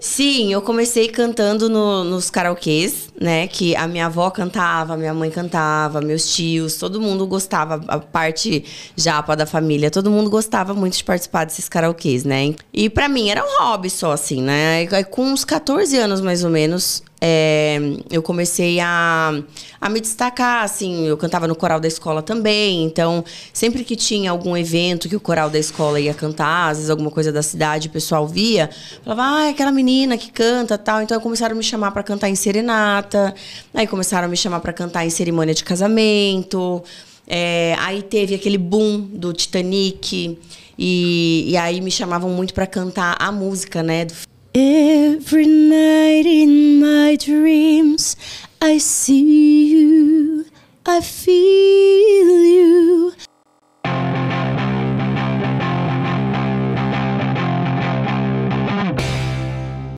Sim, eu comecei cantando no, nos karaokês, né? Que a minha avó cantava, minha mãe cantava, meus tios, todo mundo gostava, a parte japa da família, todo mundo gostava muito de participar desses karaokês, né? E para mim era um hobby só, assim, né? É com uns 14 anos mais ou menos, é, eu comecei a, a me destacar, assim, eu cantava no coral da escola também, então sempre que tinha algum evento que o coral da escola ia cantar, às vezes alguma coisa da cidade, o pessoal via, falava, ah, é aquela menina que canta tal, então começaram a me chamar para cantar em serenata, aí começaram a me chamar para cantar em cerimônia de casamento, é, aí teve aquele boom do Titanic, e, e aí me chamavam muito para cantar a música, né? Do... Every night dreams I see